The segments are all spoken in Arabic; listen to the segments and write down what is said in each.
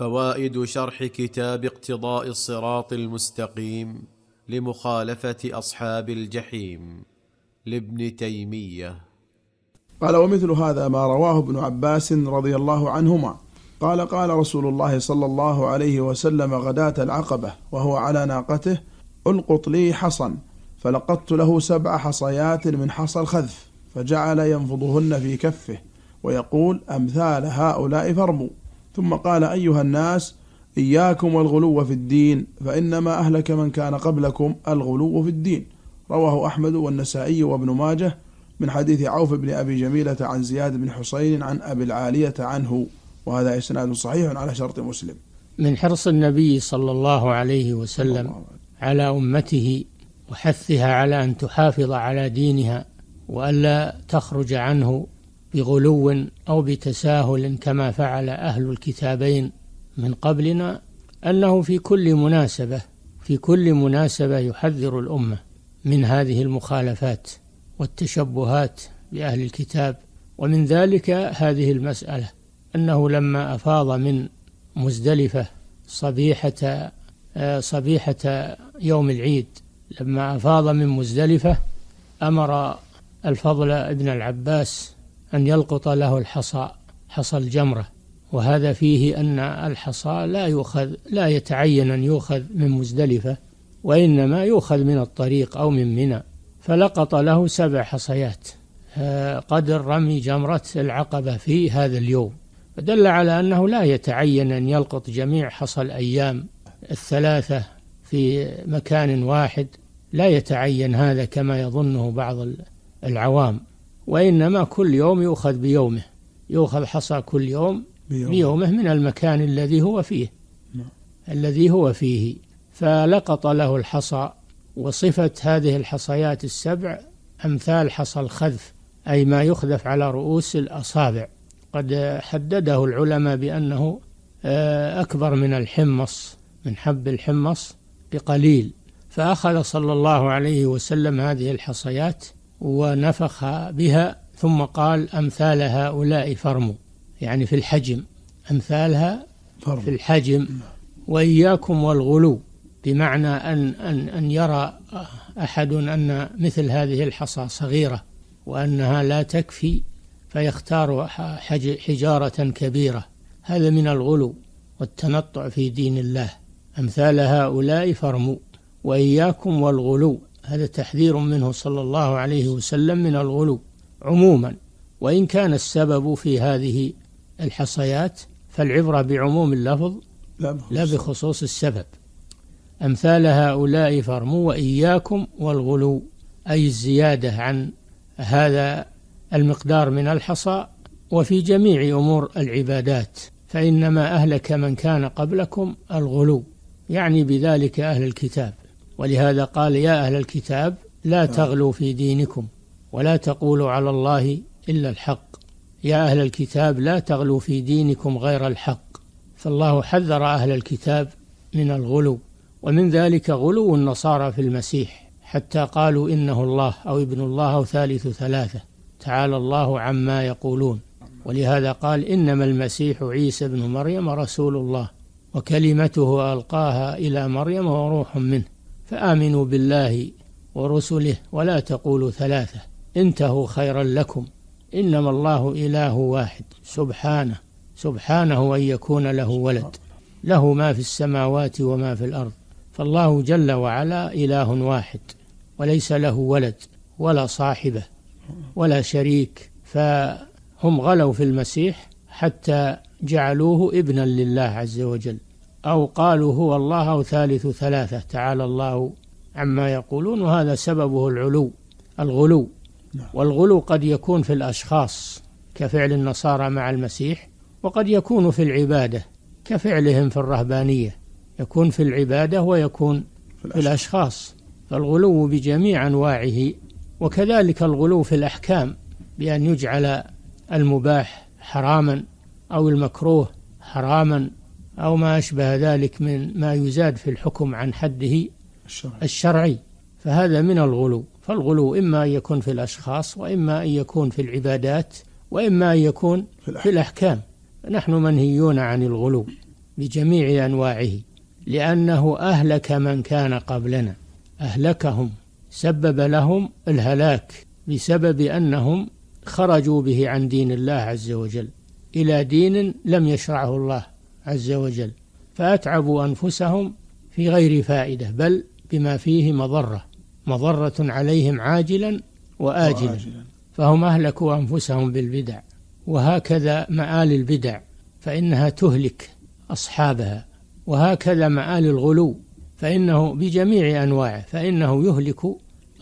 فوائد شرح كتاب اقتضاء الصراط المستقيم لمخالفه اصحاب الجحيم لابن تيميه قال ومثل هذا ما رواه ابن عباس رضي الله عنهما قال قال رسول الله صلى الله عليه وسلم غداة العقبة وهو على ناقته القط لي حصا فلقطت له سبع حصيات من حصى الخذف فجعل ينفضهن في كفه ويقول أمثال هؤلاء فارموا ثم قال أيها الناس إياكم والغلو في الدين فإنما أهلك من كان قبلكم الغلو في الدين رواه أحمد والنسائي وابن ماجه من حديث عوف بن أبي جميلة عن زياد بن حسين عن أبي العالية عنه وهذا إسناد صحيح على شرط مسلم من حرص النبي صلى الله عليه وسلم على أمته وحثها على أن تحافظ على دينها وألا تخرج عنه بغلو أو بتساهل كما فعل أهل الكتابين من قبلنا أنه في كل مناسبة في كل مناسبة يحذر الأمة من هذه المخالفات والتشبهات بأهل الكتاب ومن ذلك هذه المسألة أنه لما أفاض من مزدلفة صبيحة آه، صبيحة يوم العيد لما أفاض من مزدلفة أمر الفضل ابن العباس أن يلقط له الحصى حصى الجمرة وهذا فيه أن الحصى لا يؤخذ لا يتعين أن يؤخذ من مزدلفة وإنما يؤخذ من الطريق أو من منى فلقط له سبع حصيات آه، قدر رمي جمرة العقبة في هذا اليوم فدل على أنه لا يتعين أن يلقط جميع حصى الأيام الثلاثة في مكان واحد لا يتعين هذا كما يظنه بعض العوام وإنما كل يوم يؤخذ بيومه يؤخذ حصى كل يوم بيومه, بيومه من المكان الذي هو فيه نعم. الذي هو فيه فلقط له الحصى وصفة هذه الحصيات السبع أمثال حصى الخذف أي ما يخذف على رؤوس الأصابع قد حدده العلماء بأنه آه، أكبر من الحمص من حب الحمص بقليل فأخذ صلى الله عليه وسلم هذه الحصيات ونفخ بها ثم قال أمثال هؤلاء فرموا يعني في الحجم أمثالها فرم. في الحجم وإياكم والغلو بمعنى أن, أن, أن يرى أحد أن مثل هذه الحصى صغيرة وأنها لا تكفي فيختار حجارة كبيرة هذا من الغلو والتنطع في دين الله أمثال هؤلاء فرموا وإياكم والغلو هذا تحذير منه صلى الله عليه وسلم من الغلو عموما وإن كان السبب في هذه الحصيات فالعبرة بعموم اللفظ لا بخصوص, لا بخصوص السبب أمثال هؤلاء فارموا وإياكم والغلو أي الزيادة عن هذا المقدار من الحصى وفي جميع أمور العبادات فإنما أهلك من كان قبلكم الغلو يعني بذلك أهل الكتاب ولهذا قال يا أهل الكتاب لا نعم. تغلوا في دينكم ولا تقولوا على الله إلا الحق يا أهل الكتاب لا تغلوا في دينكم غير الحق فالله حذر أهل الكتاب من الغلو ومن ذلك غلو النصارى في المسيح حتى قالوا إنه الله أو ابن الله أو ثالث ثلاثة تعالى الله عما يقولون ولهذا قال إنما المسيح عيسى ابن مريم رسول الله وكلمته ألقاها إلى مريم وروح منه فآمنوا بالله ورسله ولا تقولوا ثلاثة انتهوا خيرا لكم إنما الله إله واحد سبحانه سبحانه أن يكون له ولد له ما في السماوات وما في الأرض فالله جل وعلا إله واحد وليس له ولد ولا صاحبة ولا شريك فهم غلوا في المسيح حتى جعلوه ابنا لله عز وجل أو قالوا هو الله أو ثالث ثلاثة تعالى الله عما يقولون وهذا سببه العلو الغلو نعم. والغلو قد يكون في الأشخاص كفعل النصارى مع المسيح وقد يكون في العبادة كفعلهم في الرهبانية يكون في العبادة ويكون في الأشخاص فالغلو بجميع أنواعه وكذلك الغلو في الأحكام بأن يجعل المباح حراما أو المكروه حراما أو ما أشبه ذلك من ما يزاد في الحكم عن حده الشرعي, الشرعي فهذا من الغلو فالغلو إما أن يكون في الأشخاص وإما أن يكون في العبادات وإما أن يكون في الأحكام, في الأحكام. نحن منهيون عن الغلو بجميع أنواعه لأنه أهلك من كان قبلنا أهلكهم سبب لهم الهلاك بسبب أنهم خرجوا به عن دين الله عز وجل إلى دين لم يشرعه الله عز وجل فأتعبوا أنفسهم في غير فائدة بل بما فيه مضرة مضرة عليهم عاجلا وآجلا, وآجلا. فهم أهلكوا أنفسهم بالبدع وهكذا مآل البدع فإنها تهلك أصحابها وهكذا مآل الغلو فإنه بجميع أنواعه فإنه يهلك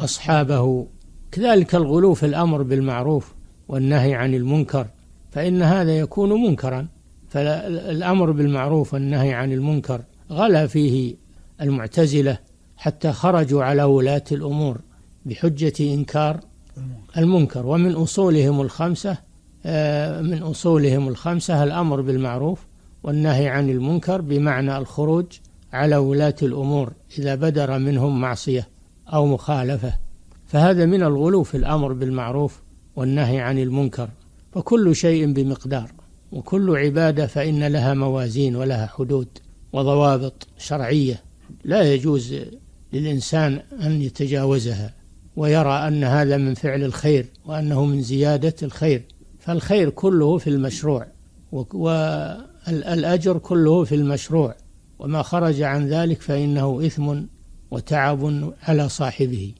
أصحابه كذلك الغلو في الأمر بالمعروف والنهي عن المنكر فإن هذا يكون منكرا فالأمر بالمعروف والنهي عن المنكر غلا فيه المعتزلة حتى خرجوا على ولاة الأمور بحجة إنكار المنكر ومن أصولهم الخمسة آه، من أصولهم الخمسة الأمر بالمعروف والنهي عن المنكر بمعنى الخروج على ولاة الأمور إذا بدر منهم معصية أو مخالفة فهذا من الغلو في الأمر بالمعروف والنهي عن المنكر فكل شيء بمقدار وكل عبادة فإن لها موازين ولها حدود وضوابط شرعية لا يجوز للإنسان أن يتجاوزها ويرى أن هذا من فعل الخير وأنه من زيادة الخير فالخير كله في المشروع والأجر كله في المشروع وما خرج عن ذلك فإنه إثم وتعب على صاحبه